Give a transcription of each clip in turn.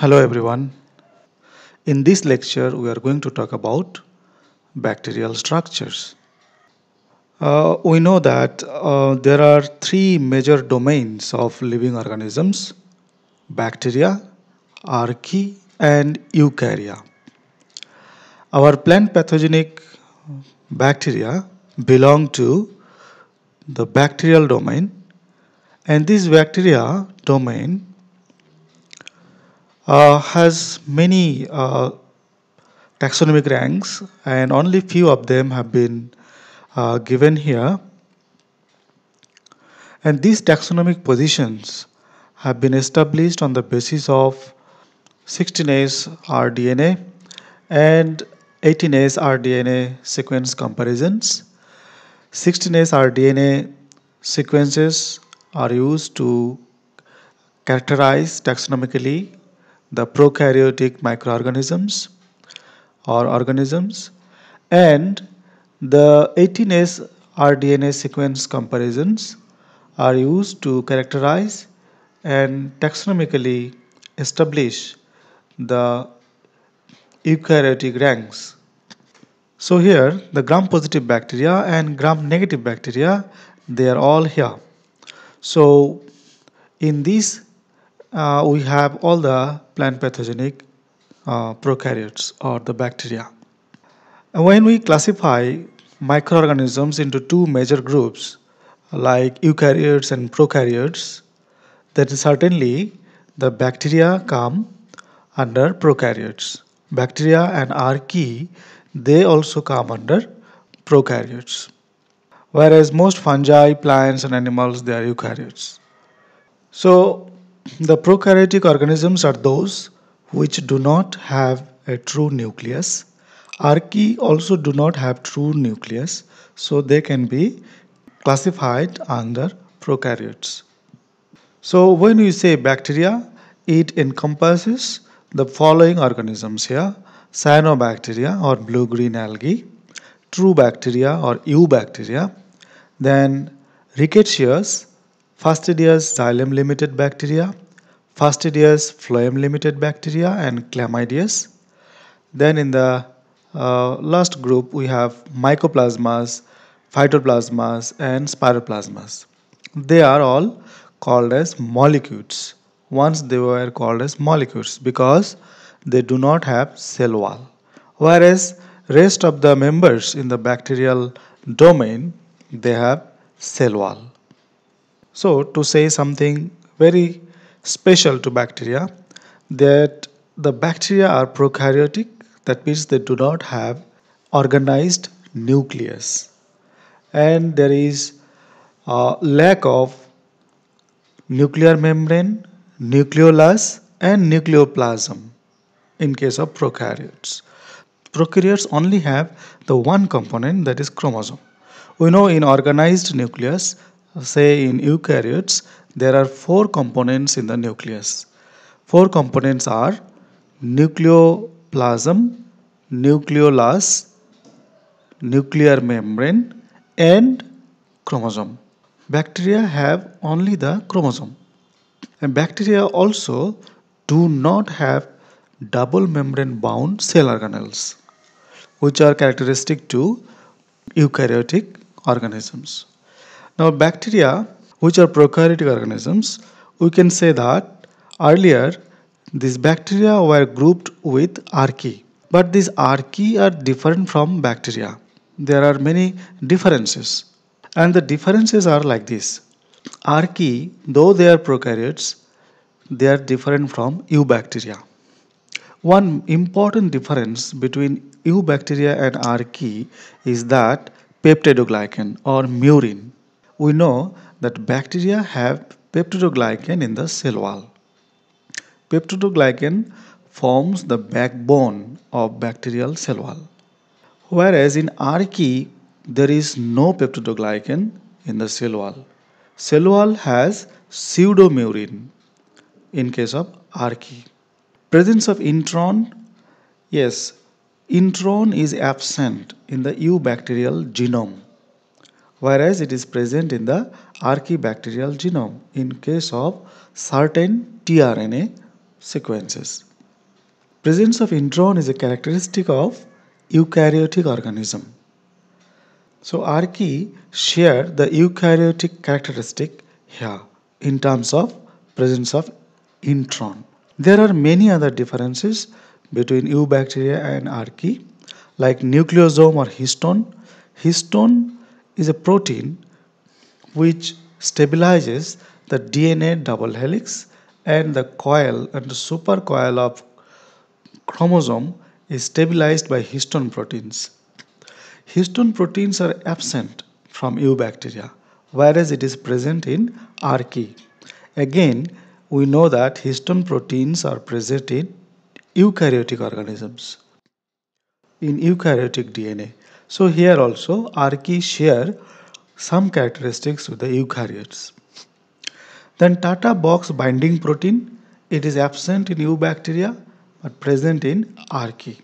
Hello everyone. In this lecture we are going to talk about bacterial structures. Uh, we know that uh, there are three major domains of living organisms bacteria, archaea and eukarya. Our plant pathogenic bacteria belong to the bacterial domain and this bacteria domain uh, has many uh, taxonomic ranks and only few of them have been uh, given here and these taxonomic positions have been established on the basis of 16S rDNA and 18S rDNA sequence comparisons. 16S rDNA sequences are used to characterize taxonomically the prokaryotic microorganisms or organisms and the 18S rDNA sequence comparisons are used to characterize and taxonomically establish the eukaryotic ranks. So here the gram-positive bacteria and gram-negative bacteria they are all here. So in these uh, we have all the plant pathogenic uh, prokaryotes or the bacteria. when we classify microorganisms into two major groups like eukaryotes and prokaryotes, then certainly the bacteria come under prokaryotes. Bacteria and archaea, they also come under prokaryotes. Whereas most fungi, plants and animals, they are eukaryotes. So the prokaryotic organisms are those which do not have a true nucleus. Archae also do not have true nucleus, so they can be classified under prokaryotes. So when you say bacteria, it encompasses the following organisms here. Cyanobacteria or blue-green algae, true bacteria or eubacteria, then rickettsias, fastidious xylem-limited bacteria, Fastidious phloem limited bacteria and chlamydias. Then in the uh, last group we have mycoplasmas, phytoplasmas and spiroplasmas. They are all called as molecules. Once they were called as molecules because they do not have cell wall. Whereas rest of the members in the bacterial domain they have cell wall. So to say something very special to bacteria that the bacteria are prokaryotic that means they do not have organized nucleus and there is a lack of nuclear membrane nucleolus and nucleoplasm in case of prokaryotes prokaryotes only have the one component that is chromosome we know in organized nucleus say in eukaryotes there are four components in the nucleus. Four components are nucleoplasm, nucleolus, nuclear membrane and chromosome. Bacteria have only the chromosome. And bacteria also do not have double membrane bound cell organelles which are characteristic to eukaryotic organisms. Now bacteria which are prokaryotic organisms, we can say that earlier these bacteria were grouped with archaea. But these archaea are different from bacteria. There are many differences. And the differences are like this. Archaea, though they are prokaryotes, they are different from eubacteria. One important difference between eubacteria and archaea is that peptidoglycan or murine. We know that bacteria have peptidoglycan in the cell wall. Peptidoglycan forms the backbone of bacterial cell wall. Whereas in Archaea, there is no peptidoglycan in the cell wall. Cell wall has pseudomurine in case of Archaea. Presence of intron, yes, intron is absent in the eubacterial genome, whereas it is present in the archibacterial genome in case of certain tRNA sequences. Presence of intron is a characteristic of eukaryotic organism. So archaea share the eukaryotic characteristic here in terms of presence of intron. There are many other differences between eubacteria and archaea like nucleosome or histone. Histone is a protein which stabilizes the DNA double helix and the coil and the supercoil of chromosome is stabilized by histone proteins. Histone proteins are absent from eubacteria whereas it is present in Archae. Again, we know that histone proteins are present in eukaryotic organisms, in eukaryotic DNA. So here also Archae share some characteristics with the eukaryotes. Then Tata box binding protein, it is absent in eubacteria but present in archaea.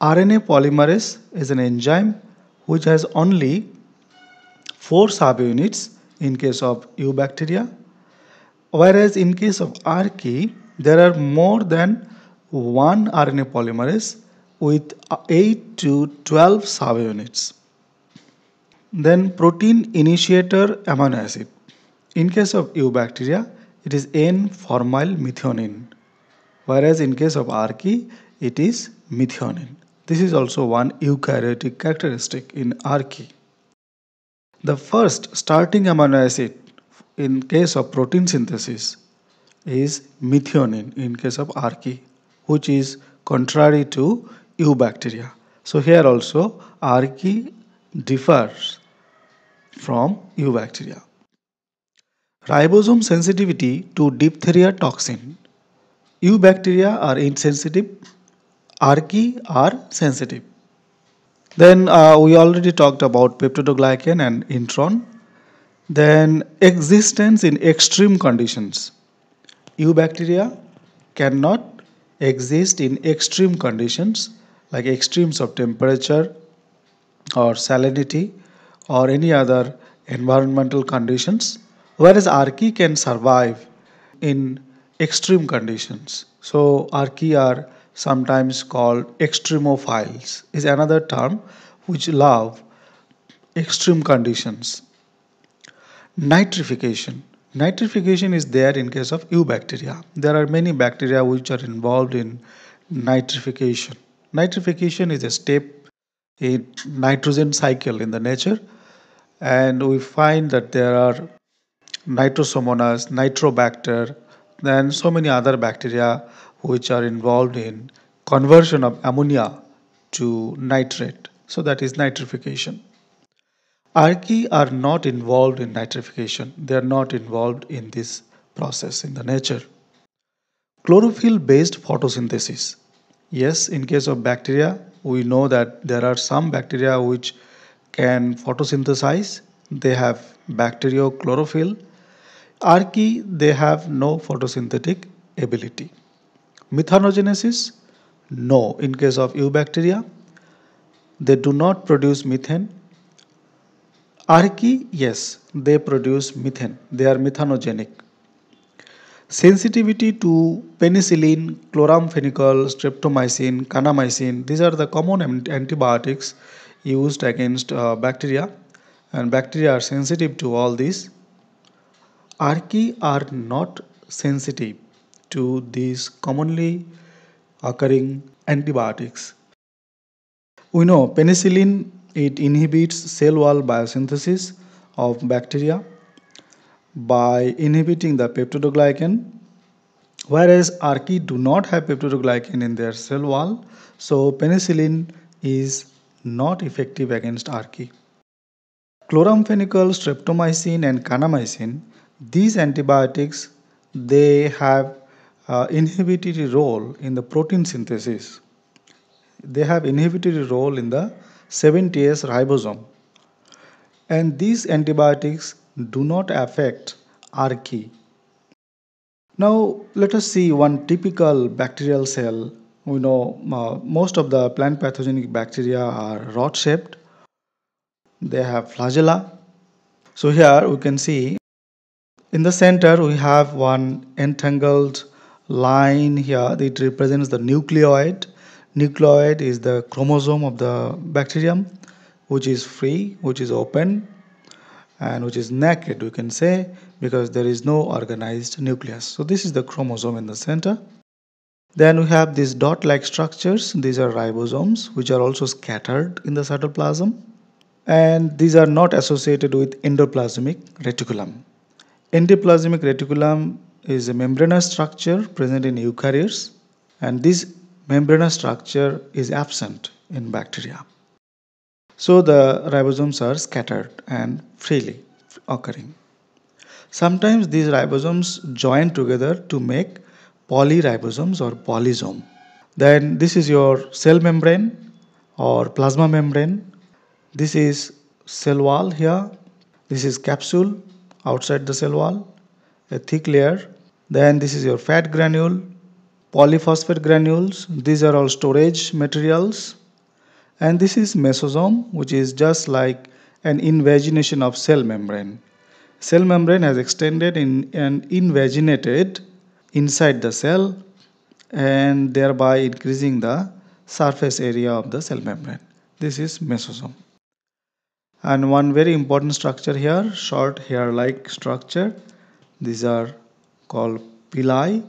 RNA polymerase is an enzyme which has only four subunits in case of eubacteria whereas in case of archaea there are more than one RNA polymerase with 8 to 12 subunits. Then protein initiator amino acid. In case of eubacteria, it is N-formyl methionine, whereas in case of archaea, it is methionine. This is also one eukaryotic characteristic in archaea. The first starting amino acid in case of protein synthesis is methionine in case of archaea, which is contrary to eubacteria. So here also archaea differs from eubacteria. Ribosome sensitivity to diphtheria toxin. Eubacteria are insensitive, archaea are sensitive. Then uh, we already talked about peptidoglycan and intron. Then existence in extreme conditions. Eubacteria cannot exist in extreme conditions like extremes of temperature or salinity or any other environmental conditions, whereas Archaea can survive in extreme conditions. So Archaea are sometimes called extremophiles is another term which love extreme conditions. Nitrification. Nitrification is there in case of eubacteria. There are many bacteria which are involved in nitrification. Nitrification is a step in nitrogen cycle in the nature and we find that there are nitrosomonas, nitrobacter, and so many other bacteria which are involved in conversion of ammonia to nitrate. So that is nitrification. Archaea are not involved in nitrification. They are not involved in this process in the nature. Chlorophyll-based photosynthesis. Yes, in case of bacteria, we know that there are some bacteria which can photosynthesize. They have bacteriochlorophyll. Archaea, they have no photosynthetic ability. Methanogenesis, no. In case of eubacteria, they do not produce methane. Archaea, yes, they produce methane. They are methanogenic. Sensitivity to penicillin, chloramphenicol, streptomycin, kanamycin, these are the common antibiotics used against uh, bacteria and bacteria are sensitive to all these archaea are not sensitive to these commonly occurring antibiotics we know penicillin it inhibits cell wall biosynthesis of bacteria by inhibiting the peptidoglycan whereas archaea do not have peptidoglycan in their cell wall so penicillin is not effective against archi. Chloramphenicol, streptomycin and kanamycin, these antibiotics, they have uh, inhibitory role in the protein synthesis. They have inhibitory role in the 7TS ribosome. And these antibiotics do not affect archi. Now let us see one typical bacterial cell we know uh, most of the plant pathogenic bacteria are rod shaped they have flagella so here we can see in the center we have one entangled line here it represents the nucleoid nucleoid is the chromosome of the bacterium which is free which is open and which is naked we can say because there is no organized nucleus so this is the chromosome in the center then we have these dot-like structures. These are ribosomes, which are also scattered in the cytoplasm. And these are not associated with endoplasmic reticulum. Endoplasmic reticulum is a membranous structure present in eukaryotes. And this membranous structure is absent in bacteria. So the ribosomes are scattered and freely occurring. Sometimes these ribosomes join together to make polyribosomes or polysome. Then this is your cell membrane or plasma membrane. This is cell wall here. This is capsule outside the cell wall, a thick layer. Then this is your fat granule, polyphosphate granules. These are all storage materials. And this is mesosome, which is just like an invagination of cell membrane. Cell membrane has extended in and invaginated inside the cell and thereby increasing the surface area of the cell membrane. This is mesosome. And one very important structure here, short hair-like structure. These are called pili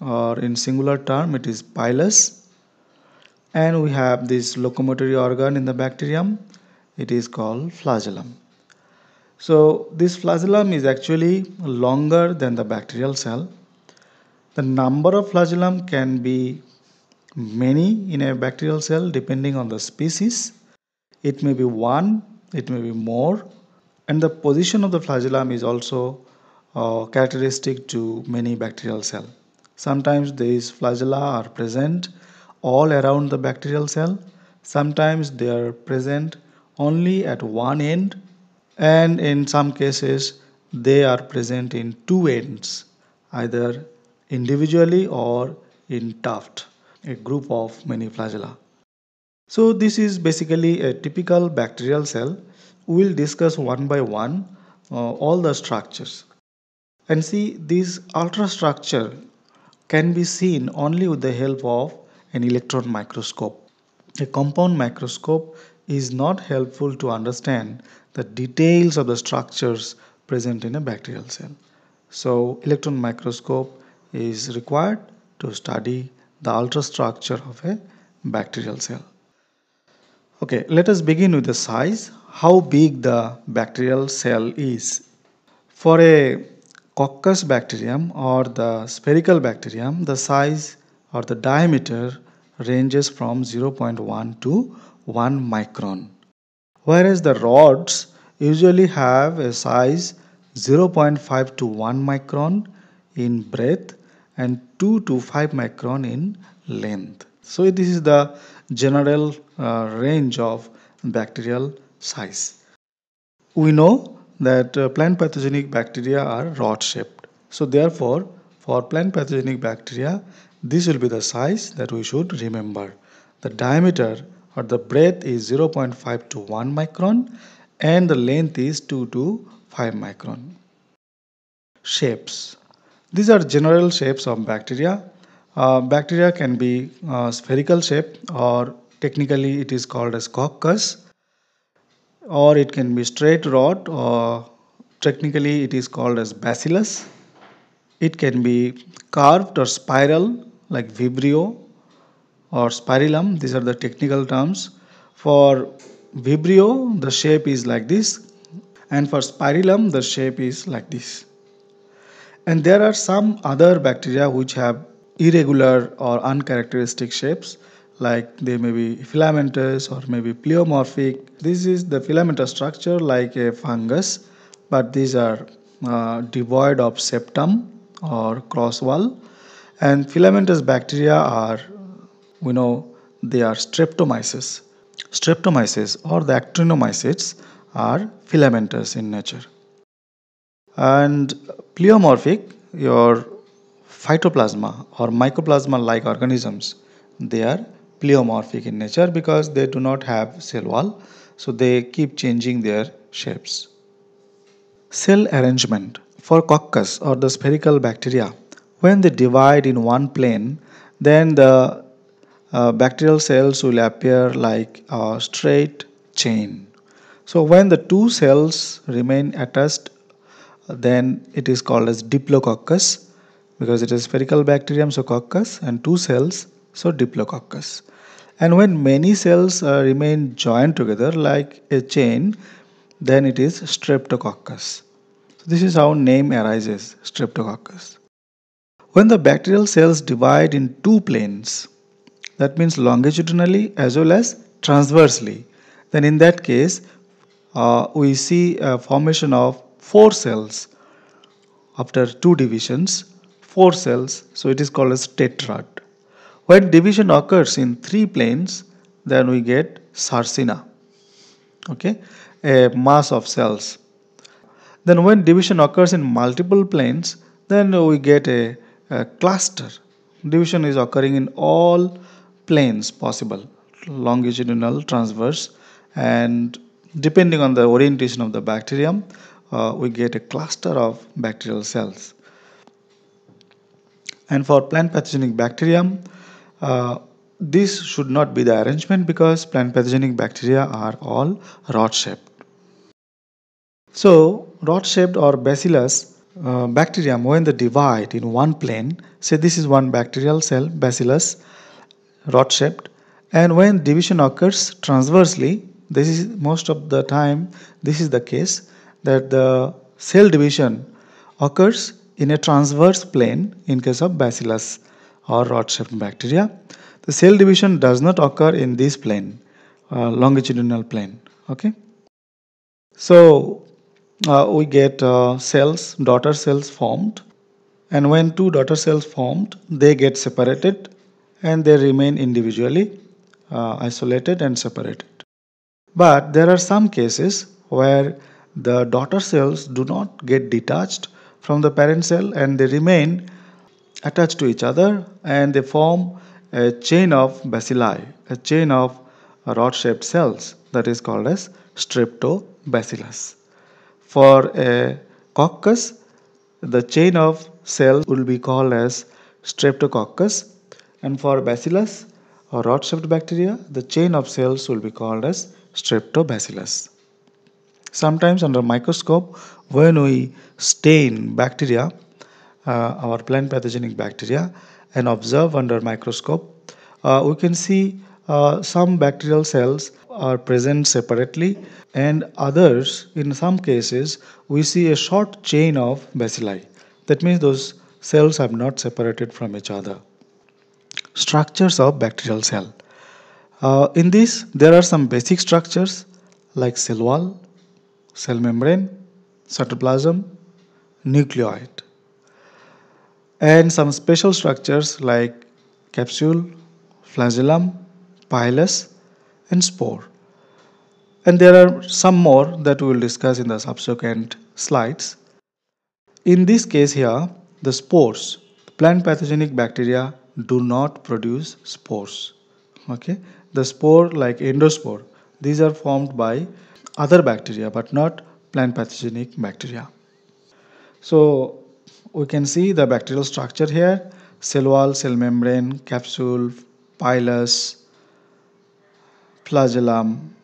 or in singular term it is pilus. And we have this locomotory organ in the bacterium. It is called flagellum. So this flagellum is actually longer than the bacterial cell the number of flagellum can be many in a bacterial cell depending on the species. It may be one, it may be more, and the position of the flagellum is also uh, characteristic to many bacterial cell. Sometimes these flagella are present all around the bacterial cell. Sometimes they are present only at one end and in some cases they are present in two ends either individually or in tuft, a group of many flagella. So this is basically a typical bacterial cell. We will discuss one by one uh, all the structures. And see this ultrastructure can be seen only with the help of an electron microscope. A compound microscope is not helpful to understand the details of the structures present in a bacterial cell. So electron microscope is required to study the ultrastructure of a bacterial cell. Okay, let us begin with the size, how big the bacterial cell is. For a coccus bacterium or the spherical bacterium, the size or the diameter ranges from 0.1 to 1 micron. Whereas the rods usually have a size 0.5 to 1 micron in breadth and 2 to 5 micron in length. So this is the general uh, range of bacterial size. We know that uh, plant pathogenic bacteria are rod shaped. So therefore for plant pathogenic bacteria this will be the size that we should remember. The diameter or the breadth is 0.5 to 1 micron and the length is 2 to 5 micron. Shapes these are general shapes of bacteria. Uh, bacteria can be uh, spherical shape or technically it is called as coccus or it can be straight rod or technically it is called as bacillus. It can be curved or spiral like vibrio or spirillum. These are the technical terms. For vibrio the shape is like this and for spirillum the shape is like this. And there are some other bacteria which have irregular or uncharacteristic shapes like they may be filamentous or maybe pleomorphic. This is the filamentous structure like a fungus but these are uh, devoid of septum or cross wall and filamentous bacteria are we know they are streptomyces. Streptomyces or the actinomycetes are filamentous in nature. And pleomorphic, your phytoplasma or mycoplasma like organisms, they are pleomorphic in nature because they do not have cell wall, so they keep changing their shapes. Cell arrangement for coccus or the spherical bacteria, when they divide in one plane, then the uh, bacterial cells will appear like a straight chain. So when the two cells remain attached then it is called as diplococcus because it is spherical bacterium so coccus and two cells so diplococcus and when many cells uh, remain joined together like a chain then it is streptococcus so this is how name arises streptococcus when the bacterial cells divide in two planes that means longitudinally as well as transversely then in that case uh, we see a formation of four cells after two divisions four cells so it is called as tetrad when division occurs in three planes then we get sarcina okay a mass of cells then when division occurs in multiple planes then we get a, a cluster division is occurring in all planes possible longitudinal transverse and depending on the orientation of the bacterium uh, we get a cluster of bacterial cells. And for plant pathogenic bacterium, uh, this should not be the arrangement because plant pathogenic bacteria are all rod shaped. So rod shaped or bacillus uh, bacterium when they divide in one plane say this is one bacterial cell bacillus rod shaped and when division occurs transversely this is most of the time this is the case that the cell division occurs in a transverse plane in case of bacillus or rod-shaped bacteria. The cell division does not occur in this plane, uh, longitudinal plane. Okay. So uh, we get uh, cells, daughter cells formed and when two daughter cells formed, they get separated and they remain individually uh, isolated and separated. But there are some cases where the daughter cells do not get detached from the parent cell and they remain attached to each other and they form a chain of bacilli, a chain of rod shaped cells that is called as streptobacillus. For a coccus, the chain of cells will be called as streptococcus and for bacillus or rod shaped bacteria, the chain of cells will be called as streptobacillus. Sometimes under microscope, when we stain bacteria, uh, our plant pathogenic bacteria and observe under microscope, uh, we can see uh, some bacterial cells are present separately and others in some cases we see a short chain of bacilli. That means those cells have not separated from each other. Structures of bacterial cell. Uh, in this there are some basic structures like cell wall, cell membrane, cytoplasm, nucleoid, and some special structures like capsule, flagellum, pilus, and spore. And there are some more that we will discuss in the subsequent slides. In this case here, the spores, plant pathogenic bacteria do not produce spores. Okay, the spore like endospore, these are formed by other bacteria but not plant pathogenic bacteria. So we can see the bacterial structure here cell wall, cell membrane, capsule, pilus, flagellum,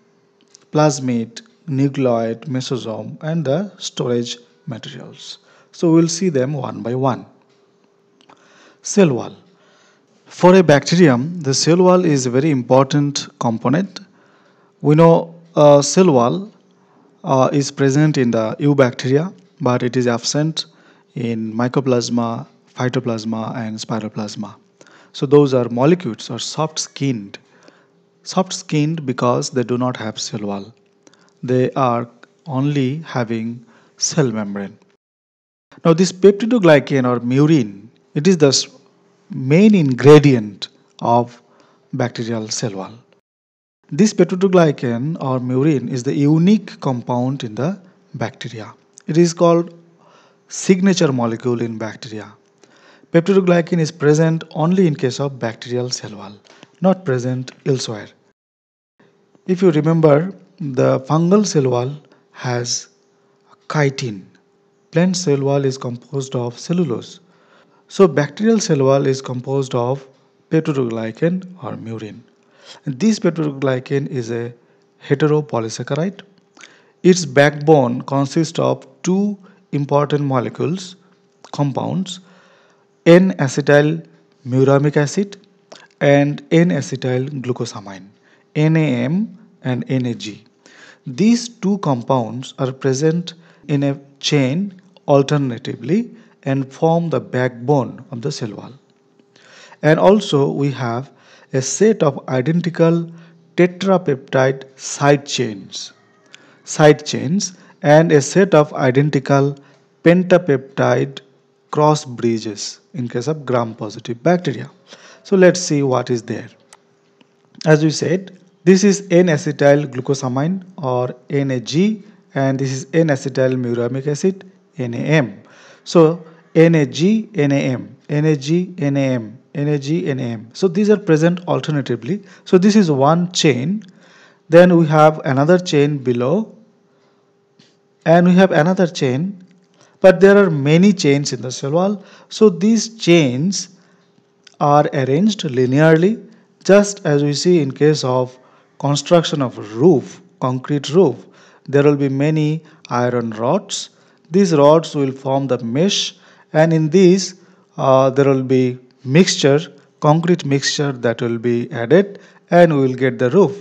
plasmid, nucleoid, mesosome and the storage materials. So we'll see them one by one. Cell wall. For a bacterium, the cell wall is a very important component. We know uh, cell wall uh, is present in the eubacteria but it is absent in mycoplasma, phytoplasma and spiroplasma. So those are molecules or soft skinned. Soft skinned because they do not have cell wall. They are only having cell membrane. Now this peptidoglycan or murine, it is the main ingredient of bacterial cell wall. This beta or murine is the unique compound in the bacteria. It is called signature molecule in bacteria. Peptidoglycan is present only in case of bacterial cell wall, not present elsewhere. If you remember, the fungal cell wall has chitin. Plant cell wall is composed of cellulose. So bacterial cell wall is composed of peptidoglycan or murine. And this beta is a heteropolysaccharide. Its backbone consists of two important molecules, compounds, N-acetyl muramic acid and N-acetyl glucosamine, NAM and NAG. These two compounds are present in a chain alternatively and form the backbone of the cell wall. And also we have a set of identical tetrapeptide side chains side chains and a set of identical pentapeptide cross bridges in case of gram positive bacteria so let's see what is there as we said this is n-acetyl glucosamine or NAG and this is N-acetyl muramic acid NAM so NAG NAM NAG, NAM, NAG, NAM. So these are present alternatively. So this is one chain. Then we have another chain below. And we have another chain. But there are many chains in the cell wall. So these chains are arranged linearly just as we see in case of construction of roof, concrete roof. There will be many iron rods. These rods will form the mesh and in these uh, there will be mixture concrete mixture that will be added and we will get the roof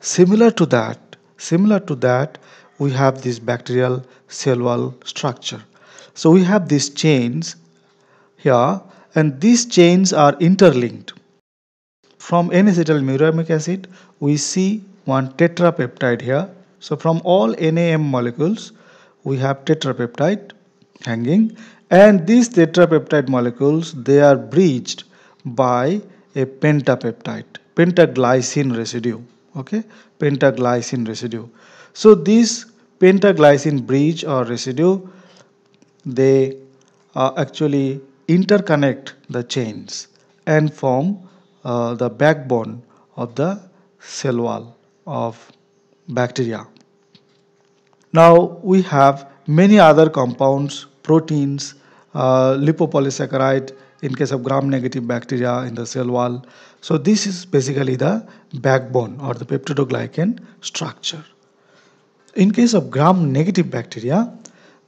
similar to that similar to that we have this bacterial cell wall structure so we have these chains here and these chains are interlinked from N-acetylmuramic acid we see one tetrapeptide here so from all NAM molecules we have tetrapeptide hanging and these tetrapeptide molecules they are breached by a pentapeptide pentaglycine residue okay pentaglycine residue so these pentaglycine breach or residue they uh, actually interconnect the chains and form uh, the backbone of the cell wall of bacteria now we have many other compounds proteins, uh, lipopolysaccharide in case of gram-negative bacteria in the cell wall. So this is basically the backbone or the peptidoglycan structure. In case of gram-negative bacteria,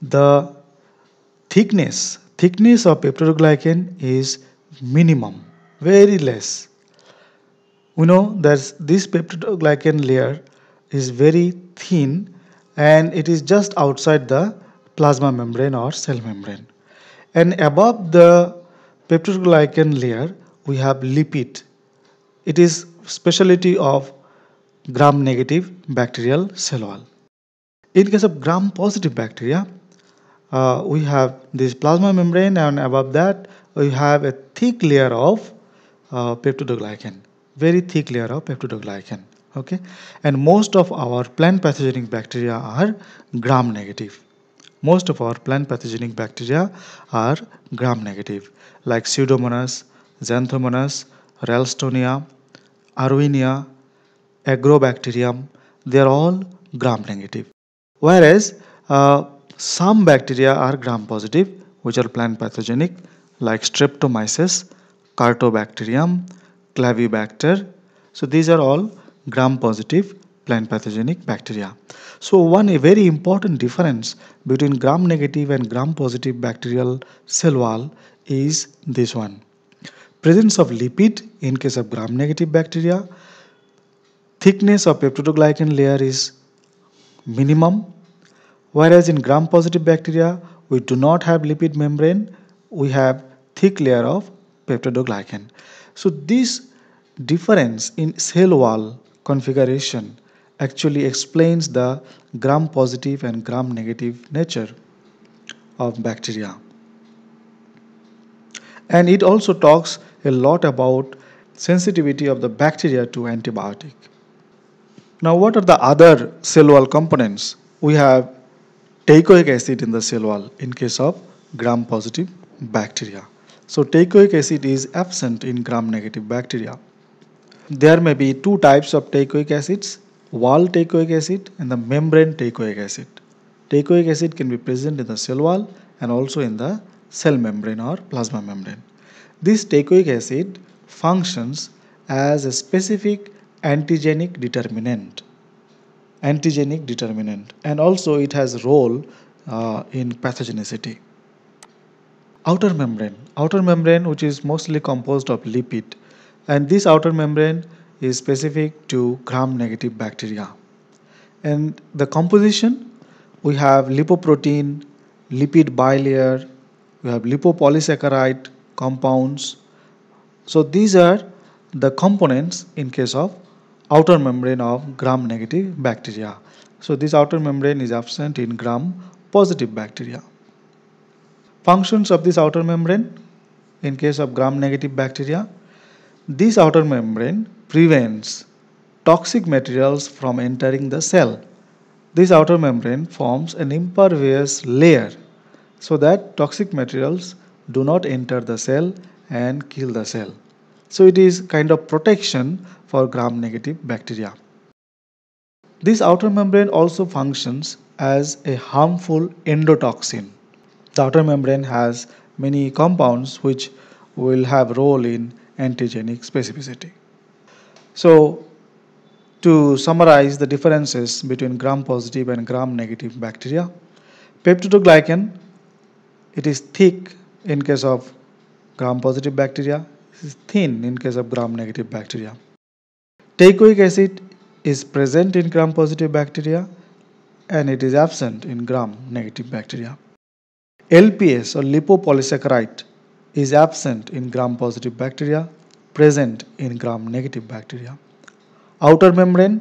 the thickness, thickness of peptidoglycan is minimum, very less. We know that this peptidoglycan layer is very thin and it is just outside the plasma membrane or cell membrane. And above the peptidoglycan layer, we have lipid. It is specialty of gram-negative bacterial cell wall. In case of gram-positive bacteria, uh, we have this plasma membrane and above that we have a thick layer of uh, peptidoglycan very thick layer of peptidoglycan okay and most of our plant pathogenic bacteria are gram negative most of our plant pathogenic bacteria are gram-negative like Pseudomonas, Xanthomonas, Ralstonia, Arwinia, Agrobacterium. They are all gram-negative. Whereas uh, some bacteria are gram-positive which are plant pathogenic like Streptomyces, Cartobacterium, Clavibacter. So these are all gram-positive plant pathogenic bacteria. So one a very important difference between gram-negative and gram-positive bacterial cell wall is this one. Presence of lipid in case of gram-negative bacteria. Thickness of peptidoglycan layer is minimum. Whereas in gram-positive bacteria, we do not have lipid membrane. We have thick layer of peptidoglycan. So this difference in cell wall configuration actually explains the gram-positive and gram-negative nature of bacteria. And it also talks a lot about sensitivity of the bacteria to antibiotic. Now what are the other cell wall components? We have teichoic acid in the cell wall in case of gram-positive bacteria. So teichoic acid is absent in gram-negative bacteria. There may be two types of teichoic acids, wall teichoic acid and the membrane teichoic acid. Teichoic acid can be present in the cell wall and also in the cell membrane or plasma membrane. This teichoic acid functions as a specific antigenic determinant antigenic determinant and also it has role uh, in pathogenicity outer membrane outer membrane which is mostly composed of lipid and this outer membrane is specific to gram-negative bacteria. And the composition, we have lipoprotein, lipid bilayer, we have lipopolysaccharide compounds. So these are the components in case of outer membrane of gram-negative bacteria. So this outer membrane is absent in gram-positive bacteria. Functions of this outer membrane in case of gram-negative bacteria. This outer membrane prevents toxic materials from entering the cell. This outer membrane forms an impervious layer so that toxic materials do not enter the cell and kill the cell. So it is kind of protection for gram-negative bacteria. This outer membrane also functions as a harmful endotoxin. The outer membrane has many compounds which will have role in antigenic specificity. So to summarize the differences between gram-positive and gram-negative bacteria, peptidoglycan, it is thick in case of gram-positive bacteria, it is thin in case of gram-negative bacteria. Teichoic acid is present in gram-positive bacteria and it is absent in gram-negative bacteria. LPS or lipopolysaccharide is absent in gram-positive bacteria present in gram-negative bacteria. Outer membrane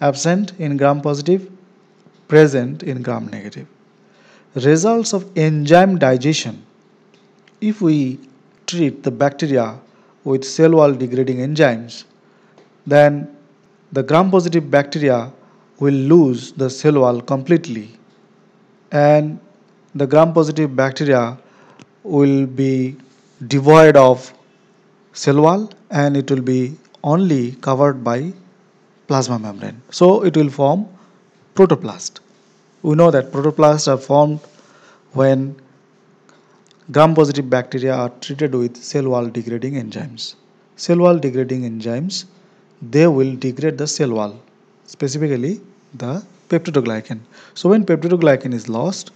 absent in gram-positive, present in gram-negative. Results of enzyme digestion. If we treat the bacteria with cell wall degrading enzymes, then the gram-positive bacteria will lose the cell wall completely and the gram-positive bacteria will be devoid of cell wall and it will be only covered by plasma membrane. So it will form protoplast. We know that protoplasts are formed when gram-positive bacteria are treated with cell wall degrading enzymes. Cell wall degrading enzymes, they will degrade the cell wall, specifically the peptidoglycan. So when peptidoglycan is lost,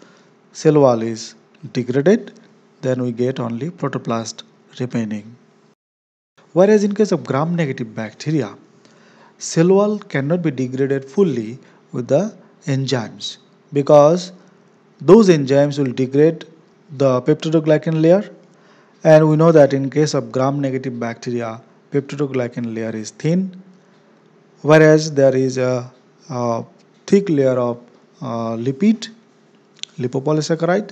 cell wall is degraded, then we get only protoplast remaining. Whereas in case of gram-negative bacteria, cell wall cannot be degraded fully with the enzymes because those enzymes will degrade the peptidoglycan layer and we know that in case of gram-negative bacteria peptidoglycan layer is thin whereas there is a, a thick layer of uh, lipid lipopolysaccharide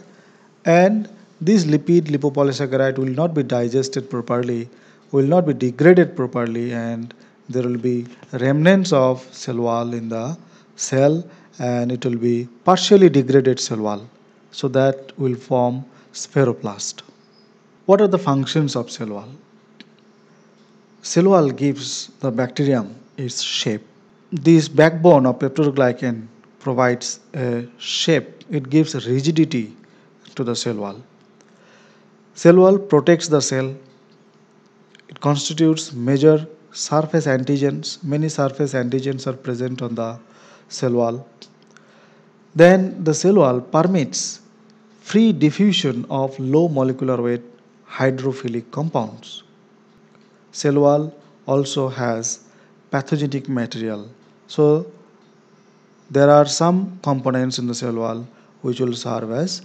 and this lipid lipopolysaccharide will not be digested properly will not be degraded properly and there will be remnants of cell wall in the cell and it will be partially degraded cell wall so that will form spheroplast what are the functions of cell wall cell wall gives the bacterium its shape this backbone of peptidoglycan provides a shape it gives rigidity to the cell wall cell wall protects the cell it constitutes major surface antigens. Many surface antigens are present on the cell wall. Then the cell wall permits free diffusion of low molecular weight hydrophilic compounds. Cell wall also has pathogenic material. So there are some components in the cell wall which will serve as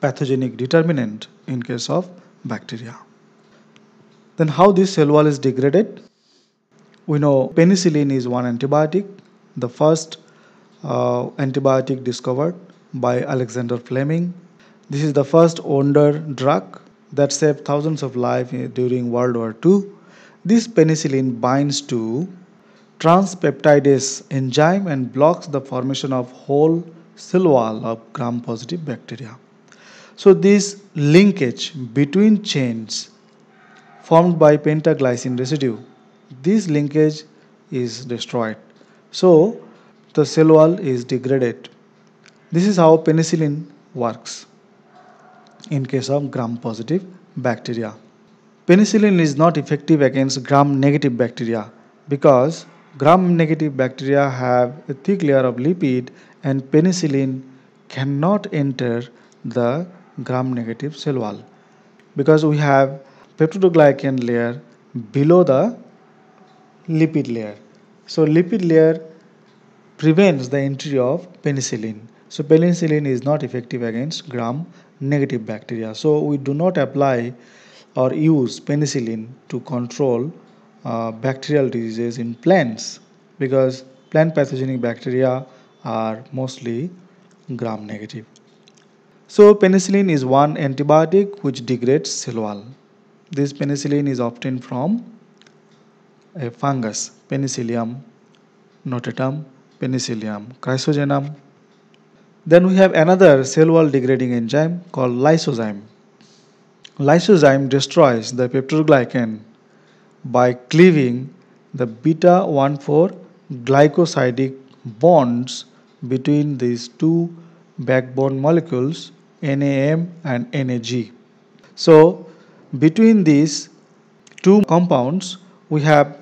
pathogenic determinant in case of bacteria. Then how this cell wall is degraded? We know penicillin is one antibiotic, the first uh, antibiotic discovered by Alexander Fleming. This is the first wonder drug that saved thousands of lives during World War II. This penicillin binds to transpeptidase enzyme and blocks the formation of whole cell wall of gram-positive bacteria. So this linkage between chains formed by pentaglycine residue. This linkage is destroyed. So the cell wall is degraded. This is how penicillin works in case of gram-positive bacteria. Penicillin is not effective against gram-negative bacteria because gram-negative bacteria have a thick layer of lipid and penicillin cannot enter the gram-negative cell wall because we have peptidoglycan layer below the lipid layer. So lipid layer prevents the entry of penicillin. So penicillin is not effective against gram-negative bacteria. So we do not apply or use penicillin to control uh, bacterial diseases in plants because plant pathogenic bacteria are mostly gram negative. So penicillin is one antibiotic which degrades cell wall this penicillin is obtained from a fungus penicillium notatum penicillium chrysogenum then we have another cell wall degrading enzyme called lysozyme lysozyme destroys the peptidoglycan by cleaving the beta 14 glycosidic bonds between these two backbone molecules NAM and NAG so between these two compounds, we have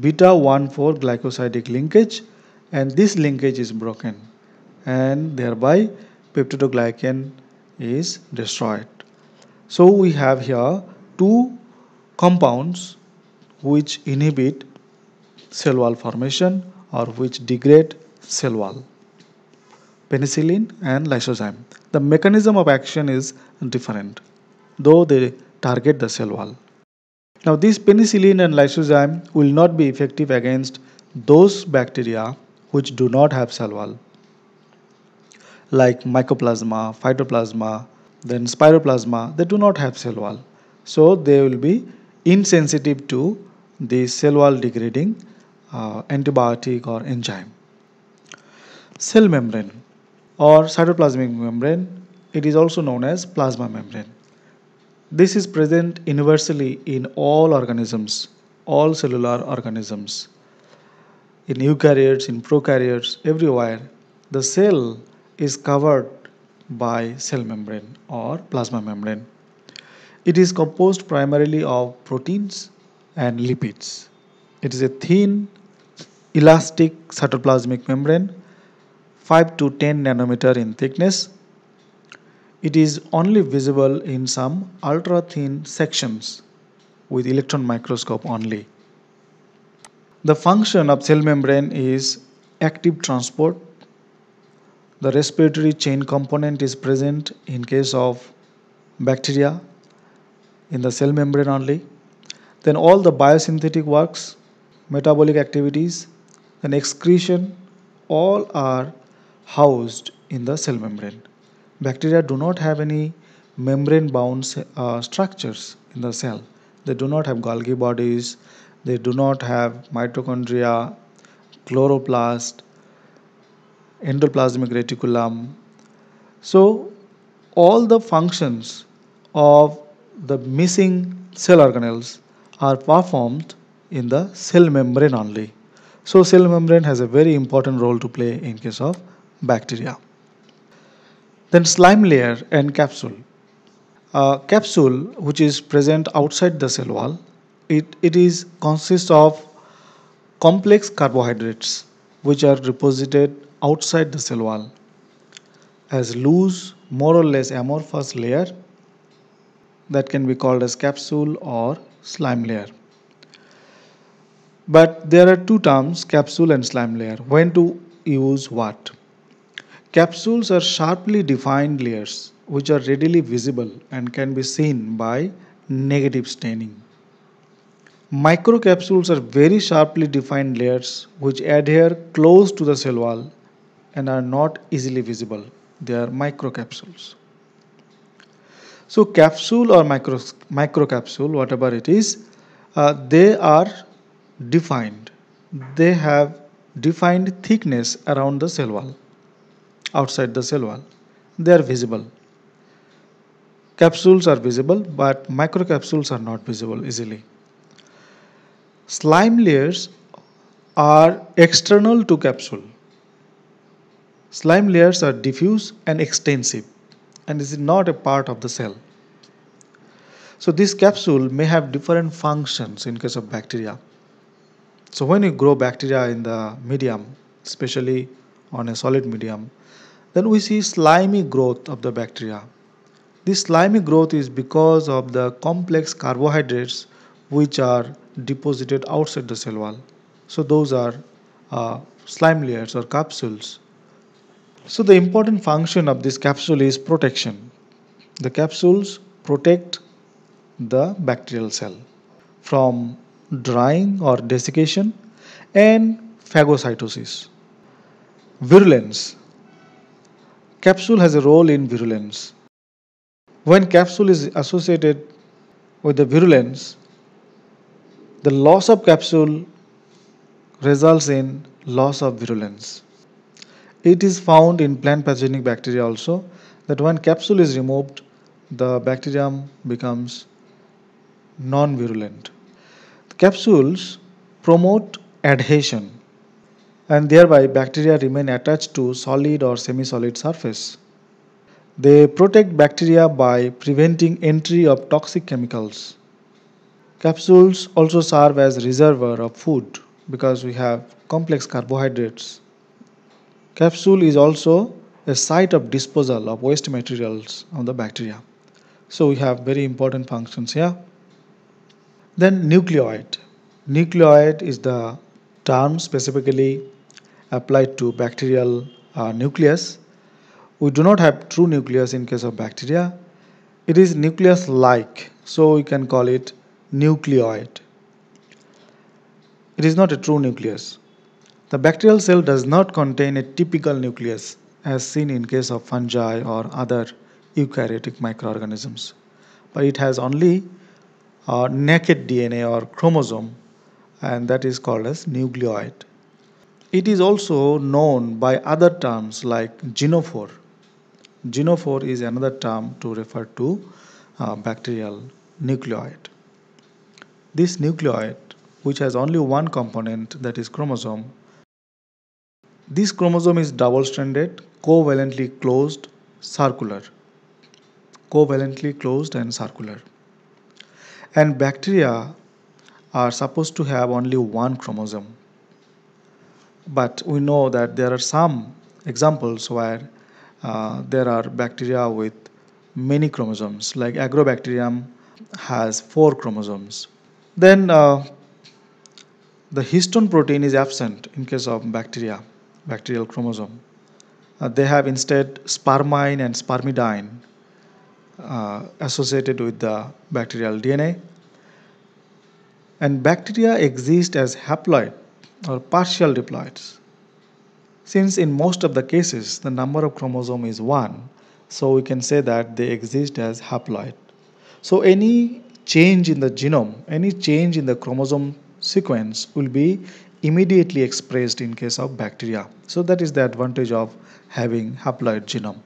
beta 1,4 glycosidic linkage and this linkage is broken and thereby peptidoglycan is destroyed. So we have here two compounds which inhibit cell wall formation or which degrade cell wall penicillin and lysozyme. The mechanism of action is different though they target the cell wall. Now this penicillin and lysozyme will not be effective against those bacteria which do not have cell wall like mycoplasma, phytoplasma, then spiroplasma, they do not have cell wall. So they will be insensitive to the cell wall degrading uh, antibiotic or enzyme. Cell membrane or cytoplasmic membrane, it is also known as plasma membrane. This is present universally in all organisms, all cellular organisms. In eukaryotes, in prokaryotes, everywhere, the cell is covered by cell membrane or plasma membrane. It is composed primarily of proteins and lipids. It is a thin, elastic cytoplasmic membrane, 5 to 10 nanometer in thickness, it is only visible in some ultra thin sections with electron microscope only. The function of cell membrane is active transport. The respiratory chain component is present in case of bacteria in the cell membrane only. Then all the biosynthetic works, metabolic activities, and excretion all are housed in the cell membrane. Bacteria do not have any membrane bound uh, structures in the cell. They do not have Golgi bodies, they do not have mitochondria, chloroplast, endoplasmic reticulum. So, all the functions of the missing cell organelles are performed in the cell membrane only. So, cell membrane has a very important role to play in case of bacteria. Then slime layer and capsule. Uh, capsule which is present outside the cell wall, it, it is consists of complex carbohydrates which are deposited outside the cell wall as loose more or less amorphous layer that can be called as capsule or slime layer. But there are two terms capsule and slime layer. When to use what? Capsules are sharply defined layers which are readily visible and can be seen by negative staining. Microcapsules are very sharply defined layers which adhere close to the cell wall and are not easily visible. They are microcapsules. So capsule or micro, microcapsule, whatever it is, uh, they are defined. They have defined thickness around the cell wall outside the cell wall. They are visible. Capsules are visible, but microcapsules are not visible easily. Slime layers are external to capsule. Slime layers are diffuse and extensive and is not a part of the cell. So this capsule may have different functions in case of bacteria. So when you grow bacteria in the medium, especially on a solid medium, then we see slimy growth of the bacteria. This slimy growth is because of the complex carbohydrates which are deposited outside the cell wall. So those are uh, slime layers or capsules. So the important function of this capsule is protection. The capsules protect the bacterial cell from drying or desiccation and phagocytosis. Virulence Capsule has a role in virulence. When capsule is associated with the virulence, the loss of capsule results in loss of virulence. It is found in plant pathogenic bacteria also that when capsule is removed, the bacterium becomes non-virulent. Capsules promote adhesion and thereby bacteria remain attached to solid or semi-solid surface. They protect bacteria by preventing entry of toxic chemicals. Capsules also serve as reservoir of food because we have complex carbohydrates. Capsule is also a site of disposal of waste materials on the bacteria. So we have very important functions here. Then nucleoid. Nucleoid is the term specifically applied to bacterial uh, nucleus. We do not have true nucleus in case of bacteria. It is nucleus like, so we can call it nucleoid. It is not a true nucleus. The bacterial cell does not contain a typical nucleus as seen in case of fungi or other eukaryotic microorganisms, but it has only uh, naked DNA or chromosome and that is called as nucleoid. It is also known by other terms like genophore. Genophore is another term to refer to uh, bacterial nucleoid. This nucleoid, which has only one component that is chromosome, this chromosome is double stranded, covalently closed, circular. Covalently closed and circular. And bacteria are supposed to have only one chromosome but we know that there are some examples where uh, there are bacteria with many chromosomes, like Agrobacterium has four chromosomes. Then uh, the histone protein is absent in case of bacteria, bacterial chromosome. Uh, they have instead spermine and spermidine uh, associated with the bacterial DNA. And bacteria exist as haploid or partial diploids. Since in most of the cases the number of chromosome is 1, so we can say that they exist as haploid. So any change in the genome, any change in the chromosome sequence will be immediately expressed in case of bacteria. So that is the advantage of having haploid genome.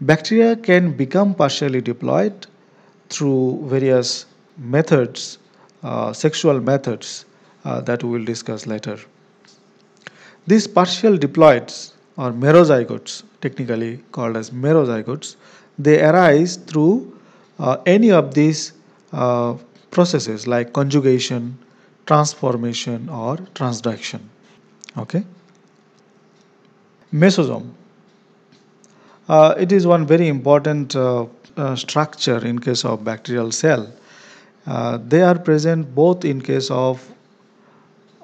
Bacteria can become partially diploid through various methods, uh, sexual methods uh, that we will discuss later. These partial diploids or merozygotes, technically called as merozygotes, they arise through uh, any of these uh, processes like conjugation, transformation or transduction. Okay. Mesosome. Uh, it is one very important uh, uh, structure in case of bacterial cell. they are present both in case of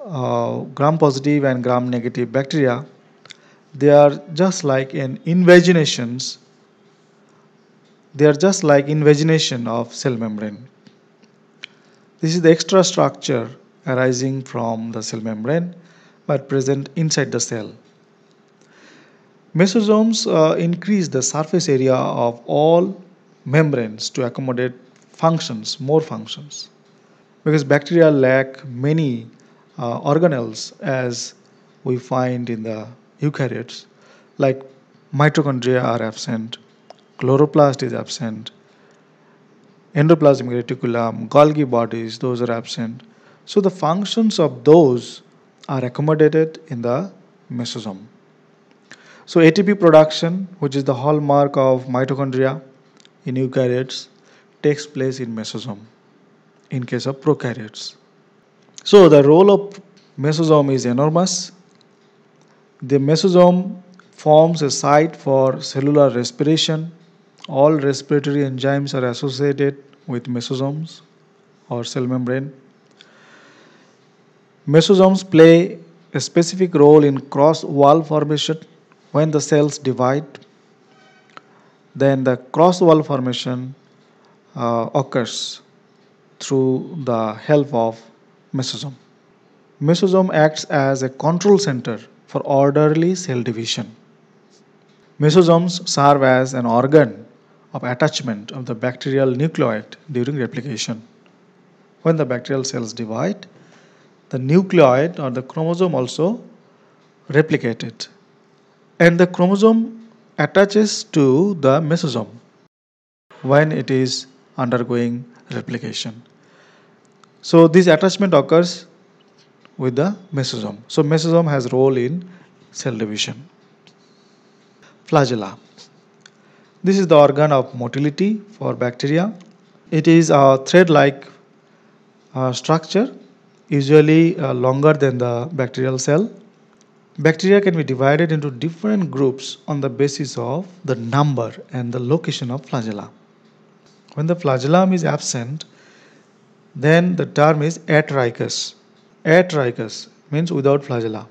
uh, gram-positive and gram-negative bacteria, they are just like an invaginations. They are just like invagination of cell membrane. This is the extra structure arising from the cell membrane but present inside the cell. Mesosomes uh, increase the surface area of all membranes to accommodate functions, more functions. Because bacteria lack many uh, organelles as we find in the eukaryotes, like mitochondria are absent, chloroplast is absent, endoplasmic reticulum, Golgi bodies, those are absent. So the functions of those are accommodated in the mesosome. So ATP production, which is the hallmark of mitochondria in eukaryotes, takes place in mesosome in case of prokaryotes. So the role of mesosome is enormous. The mesosome forms a site for cellular respiration. All respiratory enzymes are associated with mesosomes or cell membrane. Mesosomes play a specific role in cross wall formation when the cells divide then the cross wall formation uh, occurs through the help of mesosome. Mesosome acts as a control center for orderly cell division. Mesosomes serve as an organ of attachment of the bacterial nucleoid during replication. When the bacterial cells divide, the nucleoid or the chromosome also replicated and the chromosome attaches to the mesosome when it is undergoing replication. So this attachment occurs with the mesosome. So mesosome has role in cell division. Flagella. This is the organ of motility for bacteria. It is a thread-like uh, structure, usually uh, longer than the bacterial cell. Bacteria can be divided into different groups on the basis of the number and the location of flagella. When the flagellum is absent, then the term is atrichus. Atrichus means without flagella.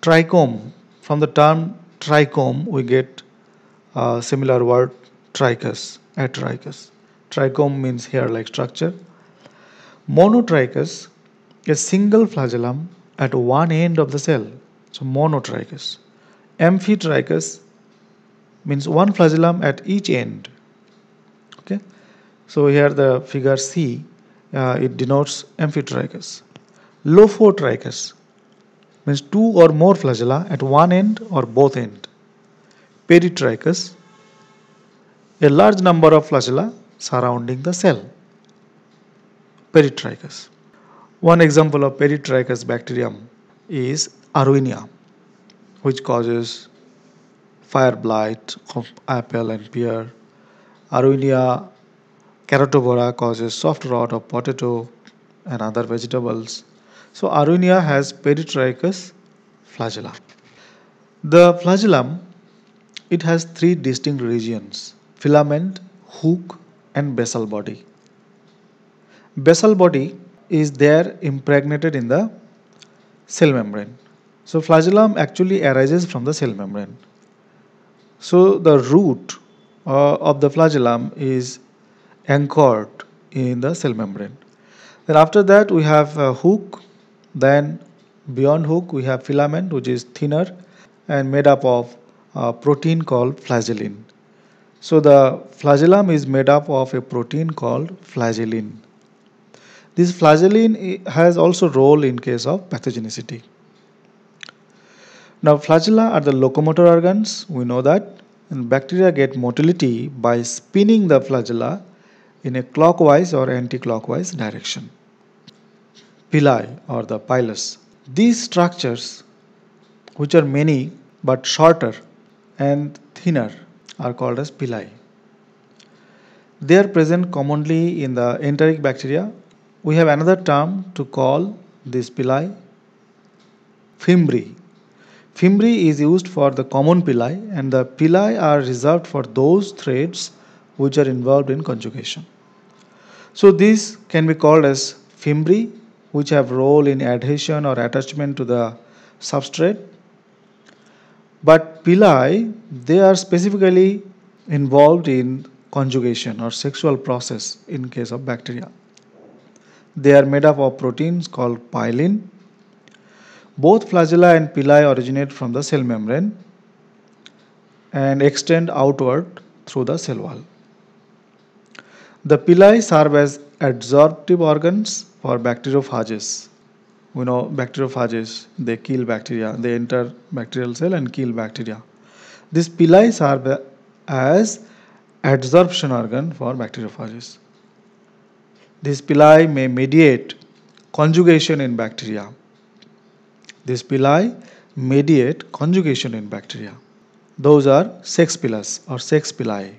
Trichome, from the term trichome, we get a similar word trichus, atrichus. Trichome means hair like structure. Monotrichus, a single flagellum at one end of the cell. So monotrichus. Amphitrichous means one flagellum at each end. So here the figure C, uh, it denotes amphitrichus. Lophotrichus means two or more flagella at one end or both end. Peritrichus, a large number of flagella surrounding the cell. Peritrichus. One example of peritrichus bacterium is Arwinia, which causes fire blight of apple and pear. Arwinia Carotobora causes soft rot of potato and other vegetables. So Arunia has peritrichous flagella. The flagellum, it has three distinct regions, filament, hook and basal body. Basal body is there impregnated in the cell membrane. So flagellum actually arises from the cell membrane. So the root uh, of the flagellum is anchored in the cell membrane. Then after that we have hook, then beyond hook we have filament which is thinner and made up of a protein called flagellin. So the flagellum is made up of a protein called flagellin. This flagellin has also role in case of pathogenicity. Now flagella are the locomotor organs, we know that. And bacteria get motility by spinning the flagella in a clockwise or anti-clockwise direction. Pili or the pilus. These structures, which are many but shorter and thinner, are called as pili. They are present commonly in the enteric bacteria. We have another term to call this pili, fimbri. Fimbri is used for the common pili and the pili are reserved for those threads which are involved in conjugation. So these can be called as fimbri which have role in adhesion or attachment to the substrate. But pili, they are specifically involved in conjugation or sexual process in case of bacteria. They are made up of proteins called pilin. Both flagella and pili originate from the cell membrane and extend outward through the cell wall. The pili serve as adsorptive organs for bacteriophages. We know bacteriophages, they kill bacteria, they enter bacterial cell and kill bacteria. These pili serve as adsorption organ for bacteriophages. These pili may mediate conjugation in bacteria. These pili mediate conjugation in bacteria. Those are sex pilas or sex pilae.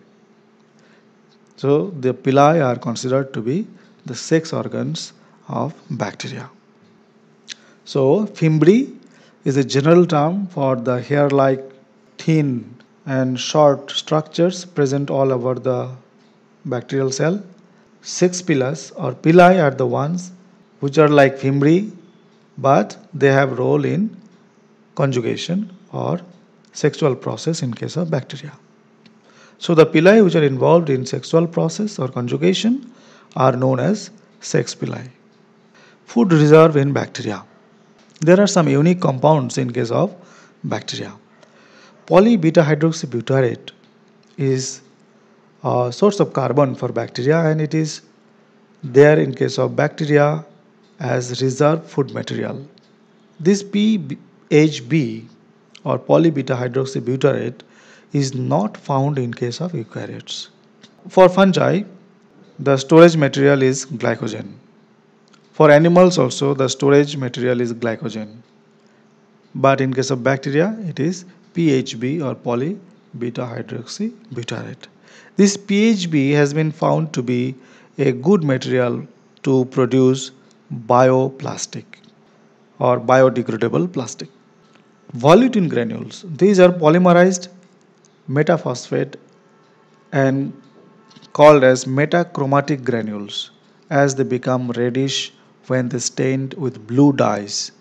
So the pili are considered to be the sex organs of bacteria. So fimbri is a general term for the hair-like thin and short structures present all over the bacterial cell. Sex pillars or pili are the ones which are like fimbri but they have role in conjugation or sexual process in case of bacteria. So the pili which are involved in sexual process or conjugation are known as sex pili. Food reserve in bacteria. There are some unique compounds in case of bacteria. Polybeta-hydroxybutyrate is a source of carbon for bacteria and it is there in case of bacteria as reserve food material. This PHB or polybeta hydroxybutyrate is not found in case of eukaryotes. For fungi, the storage material is glycogen. For animals also, the storage material is glycogen. But in case of bacteria, it is PHB or poly beta This PHB has been found to be a good material to produce bioplastic or biodegradable plastic. Volutin granules, these are polymerized metaphosphate and called as metachromatic granules as they become reddish when they stained with blue dyes.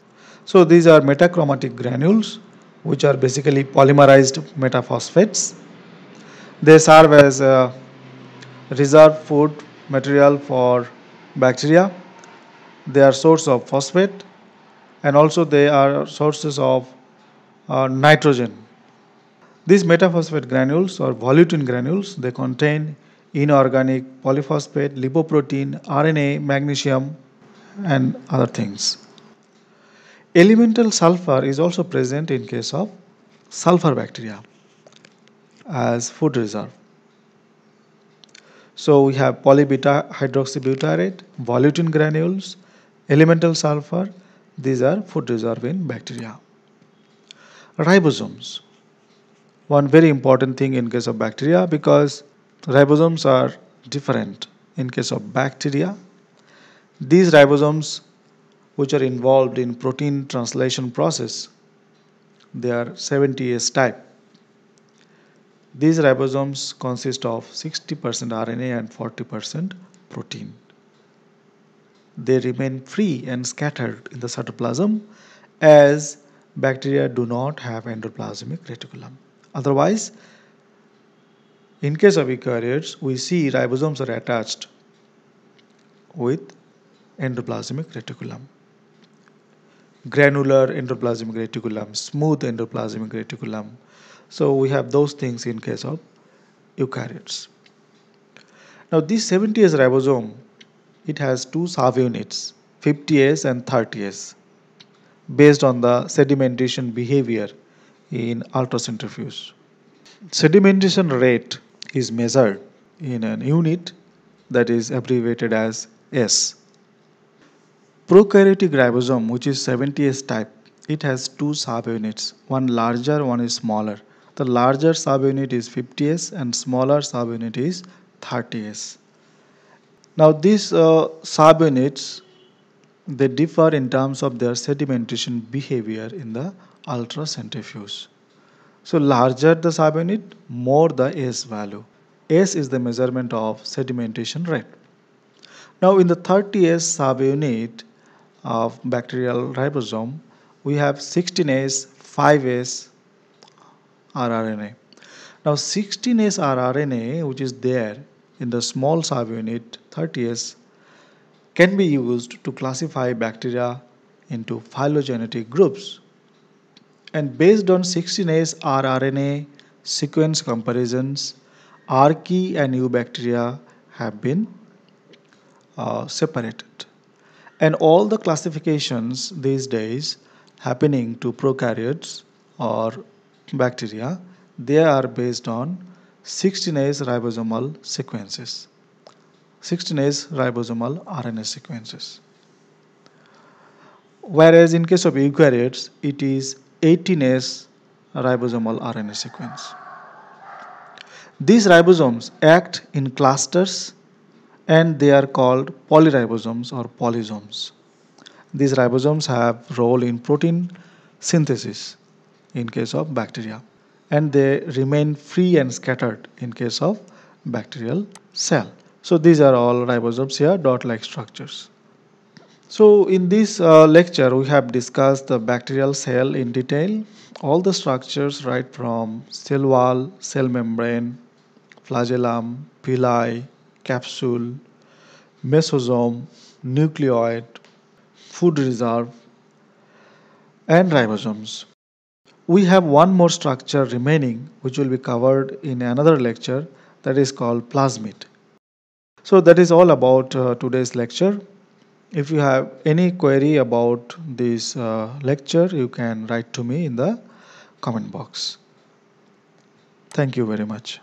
So these are metachromatic granules which are basically polymerized metaphosphates. They serve as a reserve food material for bacteria. They are source of phosphate and also they are sources of uh, nitrogen these metaphosphate granules or volutin granules, they contain inorganic polyphosphate, lipoprotein, RNA, magnesium and other things. Elemental sulfur is also present in case of sulfur bacteria as food reserve. So we have polybeta hydroxybutyrate, volutin granules, elemental sulfur. These are food reserve in bacteria. Ribosomes one very important thing in case of bacteria because ribosomes are different in case of bacteria. These ribosomes which are involved in protein translation process, they are 70S type. These ribosomes consist of 60% RNA and 40% protein. They remain free and scattered in the cytoplasm as bacteria do not have endoplasmic reticulum. Otherwise, in case of eukaryotes, we see ribosomes are attached with endoplasmic reticulum. Granular endoplasmic reticulum, smooth endoplasmic reticulum. So we have those things in case of eukaryotes. Now this 70S ribosome, it has two subunits, 50S and 30S, based on the sedimentation behavior in ultracentrifuge. Sedimentation rate is measured in an unit that is abbreviated as S. Prokaryotic ribosome, which is 70S type, it has two subunits, one larger, one is smaller. The larger subunit is 50S and smaller subunit is 30S. Now these uh, subunits, they differ in terms of their sedimentation behavior in the Ultra centrifuge. So larger the sub unit, more the S value. S is the measurement of sedimentation rate. Now in the 30S subunit of bacterial ribosome, we have 16S, 5S rRNA. Now 16S rRNA which is there in the small subunit 30S can be used to classify bacteria into phylogenetic groups. And based on 16S rRNA sequence comparisons, Archaea and Eubacteria have been uh, separated. And all the classifications these days happening to prokaryotes or bacteria, they are based on 16S ribosomal sequences. 16S ribosomal RNA sequences. Whereas in case of eukaryotes, it is 18S ribosomal RNA sequence. These ribosomes act in clusters and they are called polyribosomes or polysomes. These ribosomes have role in protein synthesis in case of bacteria and they remain free and scattered in case of bacterial cell. So these are all ribosomes here dot like structures. So in this uh, lecture, we have discussed the bacterial cell in detail, all the structures right from cell wall, cell membrane, flagellum, pili, capsule, mesosome, nucleoid, food reserve, and ribosomes. We have one more structure remaining which will be covered in another lecture that is called plasmid. So that is all about uh, today's lecture if you have any query about this uh, lecture, you can write to me in the comment box. Thank you very much.